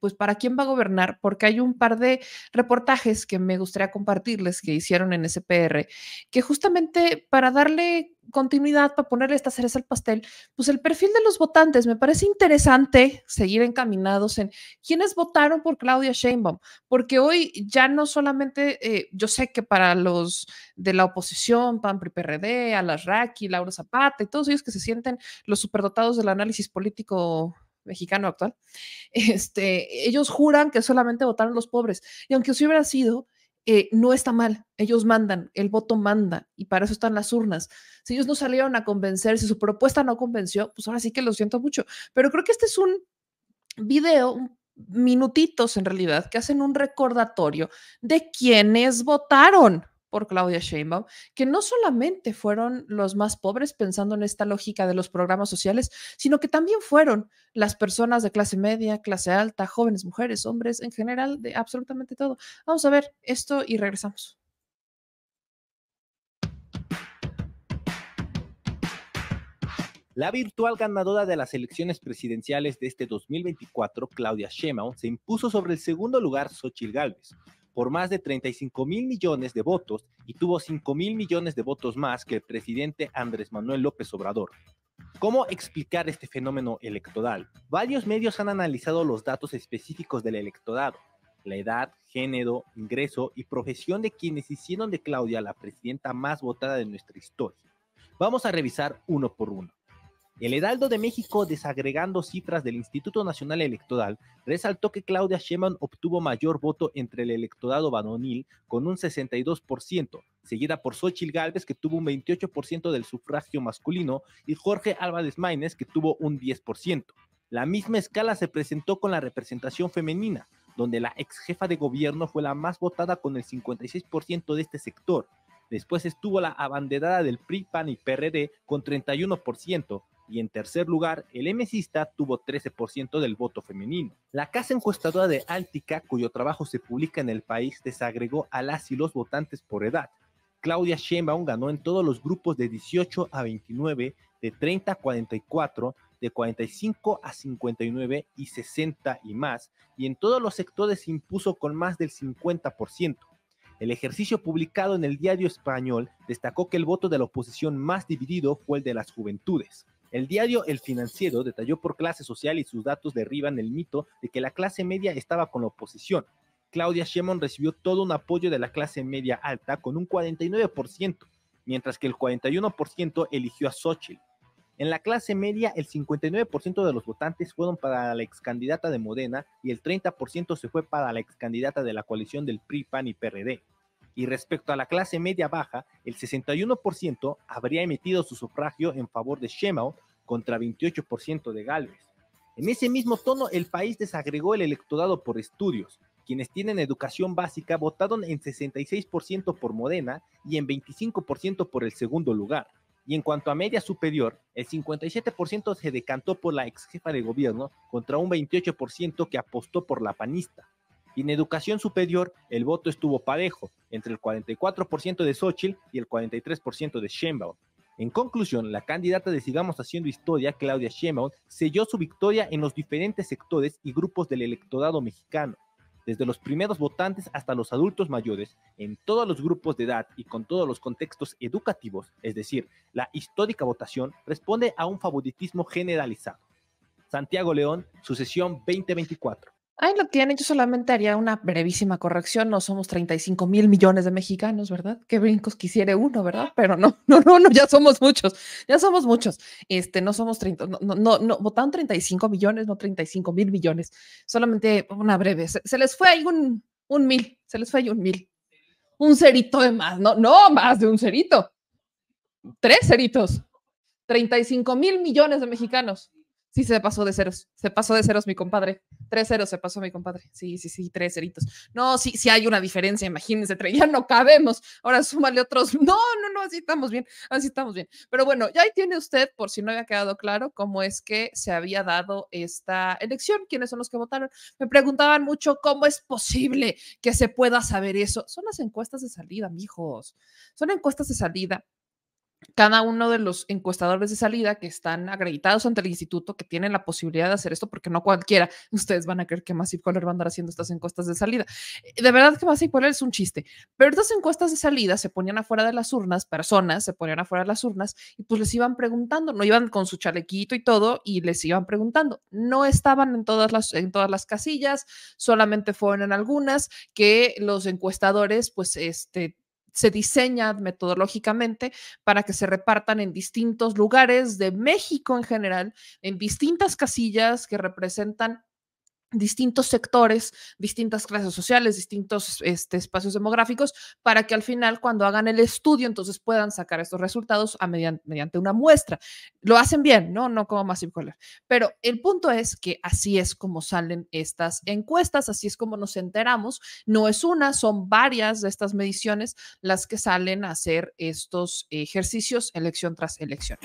pues, ¿para quién va a gobernar? Porque hay un par de reportajes que me gustaría compartirles que hicieron en SPR, que justamente para darle continuidad, para ponerle esta cereza al pastel, pues el perfil de los votantes me parece interesante seguir encaminados en quiénes votaron por Claudia Sheinbaum, porque hoy ya no solamente, eh, yo sé que para los de la oposición, PAN, PRI, PRD, Alas Raki, Laura Zapata y todos ellos que se sienten los superdotados del análisis político mexicano actual, este, ellos juran que solamente votaron los pobres. Y aunque así hubiera sido, eh, no está mal. Ellos mandan, el voto manda y para eso están las urnas. Si ellos no salieron a convencer, si su propuesta no convenció, pues ahora sí que lo siento mucho. Pero creo que este es un video, minutitos en realidad, que hacen un recordatorio de quienes votaron por Claudia Sheinbaum, que no solamente fueron los más pobres pensando en esta lógica de los programas sociales, sino que también fueron las personas de clase media, clase alta, jóvenes, mujeres, hombres, en general, de absolutamente todo. Vamos a ver esto y regresamos. La virtual ganadora de las elecciones presidenciales de este 2024, Claudia Sheinbaum, se impuso sobre el segundo lugar Xochitl Gálvez, por más de 35 mil millones de votos y tuvo 5 mil millones de votos más que el presidente Andrés Manuel López Obrador. ¿Cómo explicar este fenómeno electoral? Varios medios han analizado los datos específicos del electorado, la edad, género, ingreso y profesión de quienes hicieron de Claudia la presidenta más votada de nuestra historia. Vamos a revisar uno por uno. El Heraldo de México, desagregando cifras del Instituto Nacional Electoral, resaltó que Claudia Sheinbaum obtuvo mayor voto entre el electorado varonil con un 62%, seguida por Xochitl Gálvez que tuvo un 28% del sufragio masculino y Jorge Álvarez Maínez que tuvo un 10%. La misma escala se presentó con la representación femenina, donde la ex jefa de gobierno fue la más votada con el 56% de este sector. Después estuvo la abanderada del PRI, PAN y PRD con 31%, y en tercer lugar, el emesista tuvo 13% del voto femenino. La casa encuestadora de Altica, cuyo trabajo se publica en el país, desagregó a las y los votantes por edad. Claudia Sheinbaum ganó en todos los grupos de 18 a 29, de 30 a 44, de 45 a 59 y 60 y más, y en todos los sectores impuso con más del 50%. El ejercicio publicado en el diario español destacó que el voto de la oposición más dividido fue el de las juventudes. El diario El Financiero detalló por clase social y sus datos derriban el mito de que la clase media estaba con la oposición. Claudia Sheinbaum recibió todo un apoyo de la clase media alta con un 49%, mientras que el 41% eligió a Xochitl. En la clase media, el 59% de los votantes fueron para la excandidata de Modena y el 30% se fue para la excandidata de la coalición del PRI, PAN y PRD. Y respecto a la clase media baja, el 61% habría emitido su sufragio en favor de Sheinbaum contra 28% de Galvez. En ese mismo tono, el país desagregó el electorado por estudios. Quienes tienen educación básica votaron en 66% por Modena y en 25% por el segundo lugar. Y en cuanto a media superior, el 57% se decantó por la ex jefa de gobierno contra un 28% que apostó por la panista. Y en educación superior, el voto estuvo parejo, entre el 44% de Xochitl y el 43% de Sheinbaum. En conclusión, la candidata de Sigamos Haciendo Historia, Claudia Sheinbaum, selló su victoria en los diferentes sectores y grupos del electorado mexicano, desde los primeros votantes hasta los adultos mayores, en todos los grupos de edad y con todos los contextos educativos, es decir, la histórica votación responde a un favoritismo generalizado. Santiago León, sucesión 2024. Ay, lo tienen yo solamente haría una brevísima corrección, no somos 35 mil millones de mexicanos, ¿verdad? Qué brincos quisiera uno, ¿verdad? Pero no, no, no, no, ya somos muchos, ya somos muchos. Este, no somos 30, no, no, no, votaron 35 millones, no 35 mil millones, solamente una breve, se, les fue ahí un, un mil, se les fue ahí un mil, un cerito de más, no, no, más de un cerito, tres ceritos, 35 mil millones de mexicanos. Sí, se pasó de ceros. Se pasó de ceros mi compadre. Tres ceros se pasó mi compadre. Sí, sí, sí, tres ceritos. No, sí, sí hay una diferencia, imagínense, ya no cabemos. Ahora súmale otros. No, no, no, así estamos bien, así estamos bien. Pero bueno, ya ahí tiene usted, por si no había quedado claro, cómo es que se había dado esta elección, quiénes son los que votaron. Me preguntaban mucho cómo es posible que se pueda saber eso. Son las encuestas de salida, mijos. Son encuestas de salida cada uno de los encuestadores de salida que están acreditados ante el instituto que tienen la posibilidad de hacer esto, porque no cualquiera, ustedes van a creer que Massive Color va a andar haciendo estas encuestas de salida. Eh, de verdad que Massive Color es un chiste, pero estas encuestas de salida se ponían afuera de las urnas, personas se ponían afuera de las urnas y pues les iban preguntando, no iban con su chalequito y todo y les iban preguntando. No estaban en todas las, en todas las casillas, solamente fueron en algunas que los encuestadores pues este se diseña metodológicamente para que se repartan en distintos lugares de México en general, en distintas casillas que representan distintos sectores, distintas clases sociales, distintos este, espacios demográficos, para que al final cuando hagan el estudio entonces puedan sacar estos resultados a mediante, mediante una muestra. Lo hacen bien, ¿no? No como más simple. Pero el punto es que así es como salen estas encuestas, así es como nos enteramos. No es una, son varias de estas mediciones las que salen a hacer estos ejercicios elección tras elección.